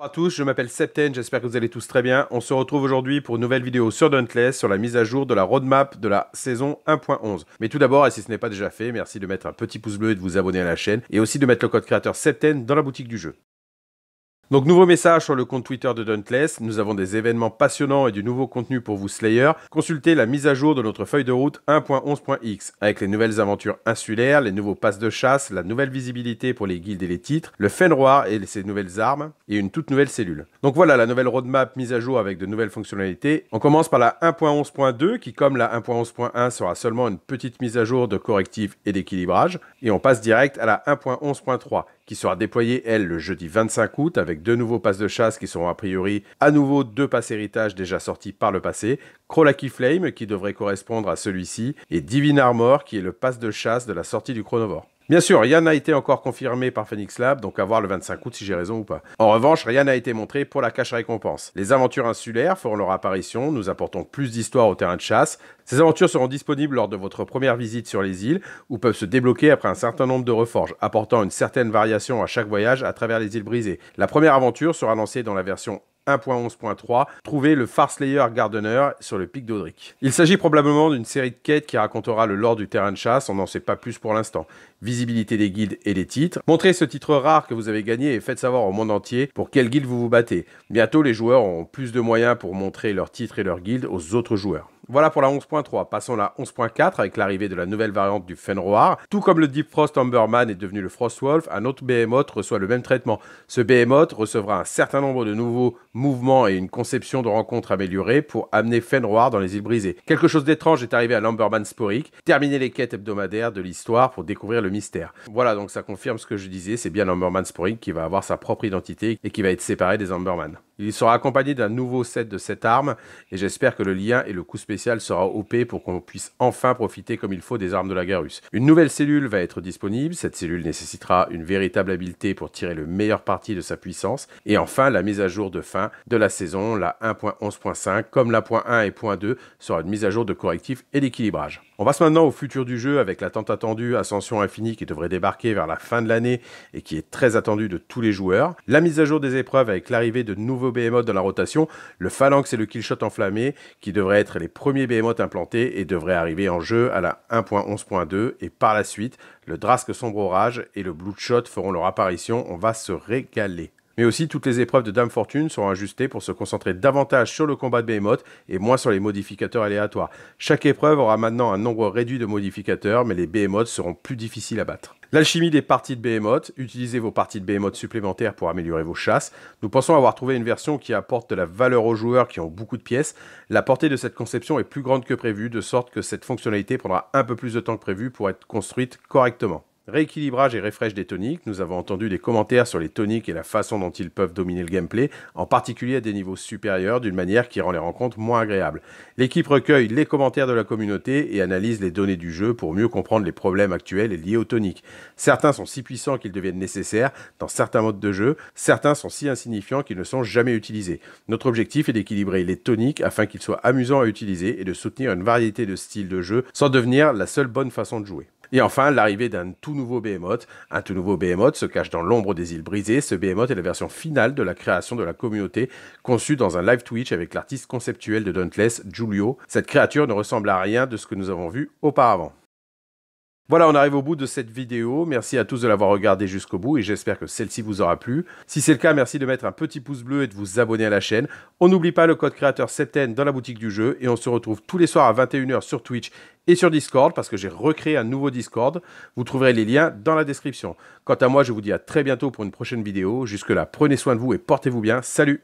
Bonjour à tous, je m'appelle Septen, j'espère que vous allez tous très bien. On se retrouve aujourd'hui pour une nouvelle vidéo sur Dauntless sur la mise à jour de la roadmap de la saison 1.11. Mais tout d'abord, et si ce n'est pas déjà fait, merci de mettre un petit pouce bleu et de vous abonner à la chaîne et aussi de mettre le code créateur Septen dans la boutique du jeu. Donc nouveau message sur le compte Twitter de Duntless, nous avons des événements passionnants et du nouveau contenu pour vous Slayer. Consultez la mise à jour de notre feuille de route 1.11.x avec les nouvelles aventures insulaires, les nouveaux passes de chasse, la nouvelle visibilité pour les guildes et les titres, le Fenroir et ses nouvelles armes et une toute nouvelle cellule. Donc voilà la nouvelle roadmap mise à jour avec de nouvelles fonctionnalités. On commence par la 1.11.2 qui comme la 1.11.1 sera seulement une petite mise à jour de correctifs et d'équilibrage et on passe direct à la 1.11.3 qui sera déployée, elle, le jeudi 25 août, avec deux nouveaux passes de chasse qui seront a priori à nouveau deux passes héritage déjà sortis par le passé, Krolaki Flame, qui devrait correspondre à celui-ci, et Divine Armor, qui est le passe de chasse de la sortie du chronovore. Bien sûr, rien n'a été encore confirmé par Phoenix Lab, donc à voir le 25 août si j'ai raison ou pas. En revanche, rien n'a été montré pour la cache récompense. Les aventures insulaires feront leur apparition, nous apportons plus d'histoires au terrain de chasse. Ces aventures seront disponibles lors de votre première visite sur les îles ou peuvent se débloquer après un certain nombre de reforges, apportant une certaine variation à chaque voyage à travers les îles brisées. La première aventure sera lancée dans la version 1.11.3, trouver le Farslayer Gardener sur le pic d'Audric. Il s'agit probablement d'une série de quêtes qui racontera le lore du terrain de chasse, on n'en sait pas plus pour l'instant. Visibilité des guildes et des titres. Montrez ce titre rare que vous avez gagné et faites savoir au monde entier pour quel guilde vous vous battez. Bientôt, les joueurs auront plus de moyens pour montrer leurs titres et leurs guildes aux autres joueurs. Voilà pour la 11.3. Passons à la 11.4 avec l'arrivée de la nouvelle variante du Fenroar. Tout comme le Deep Frost Amberman est devenu le Frost Wolf, un autre Behemoth reçoit le même traitement. Ce Behemoth recevra un certain nombre de nouveaux mouvements et une conception de rencontre améliorée pour amener Fenroar dans les îles brisées. Quelque chose d'étrange est arrivé à l'Amberman Sporic. terminer les quêtes hebdomadaires de l'histoire pour découvrir le mystère. Voilà, donc ça confirme ce que je disais, c'est bien l'Amberman Sporic qui va avoir sa propre identité et qui va être séparé des Amberman. Il sera accompagné d'un nouveau set de cette armes et j'espère que le lien et le coup spécial sera OP pour qu'on puisse enfin profiter comme il faut des armes de la guerre russe. Une nouvelle cellule va être disponible, cette cellule nécessitera une véritable habileté pour tirer le meilleur parti de sa puissance et enfin la mise à jour de fin de la saison, la 1.11.5 comme la .1 et .2 sera une mise à jour de correctif et d'équilibrage. On passe maintenant au futur du jeu avec la attendue Ascension Infinie qui devrait débarquer vers la fin de l'année et qui est très attendue de tous les joueurs. La mise à jour des épreuves avec l'arrivée de nouveaux nouveaux dans la rotation, le Phalanx et le Killshot enflammé, qui devraient être les premiers behemoths implantés et devraient arriver en jeu à la 1.11.2, et par la suite, le drasque Sombre Orage et le Bloodshot feront leur apparition, on va se régaler. Mais aussi, toutes les épreuves de Dame Fortune seront ajustées pour se concentrer davantage sur le combat de Behemoth et moins sur les modificateurs aléatoires. Chaque épreuve aura maintenant un nombre réduit de modificateurs, mais les Behemoths seront plus difficiles à battre. L'alchimie des parties de Behemoth. Utilisez vos parties de Behemoth supplémentaires pour améliorer vos chasses. Nous pensons avoir trouvé une version qui apporte de la valeur aux joueurs qui ont beaucoup de pièces. La portée de cette conception est plus grande que prévu, de sorte que cette fonctionnalité prendra un peu plus de temps que prévu pour être construite correctement. Rééquilibrage et refresh des toniques. Nous avons entendu des commentaires sur les toniques et la façon dont ils peuvent dominer le gameplay, en particulier à des niveaux supérieurs, d'une manière qui rend les rencontres moins agréables. L'équipe recueille les commentaires de la communauté et analyse les données du jeu pour mieux comprendre les problèmes actuels et liés aux toniques. Certains sont si puissants qu'ils deviennent nécessaires dans certains modes de jeu, certains sont si insignifiants qu'ils ne sont jamais utilisés. Notre objectif est d'équilibrer les toniques afin qu'ils soient amusants à utiliser et de soutenir une variété de styles de jeu sans devenir la seule bonne façon de jouer. Et enfin, l'arrivée d'un tout nouveau Behemoth. Un tout nouveau Behemoth se cache dans l'ombre des îles brisées. Ce Behemoth est la version finale de la création de la communauté, conçue dans un live Twitch avec l'artiste conceptuel de Dauntless, Giulio. Cette créature ne ressemble à rien de ce que nous avons vu auparavant. Voilà, on arrive au bout de cette vidéo. Merci à tous de l'avoir regardée jusqu'au bout et j'espère que celle-ci vous aura plu. Si c'est le cas, merci de mettre un petit pouce bleu et de vous abonner à la chaîne. On n'oublie pas le code créateur 7N dans la boutique du jeu et on se retrouve tous les soirs à 21h sur Twitch et sur Discord parce que j'ai recréé un nouveau Discord. Vous trouverez les liens dans la description. Quant à moi, je vous dis à très bientôt pour une prochaine vidéo. Jusque-là, prenez soin de vous et portez-vous bien. Salut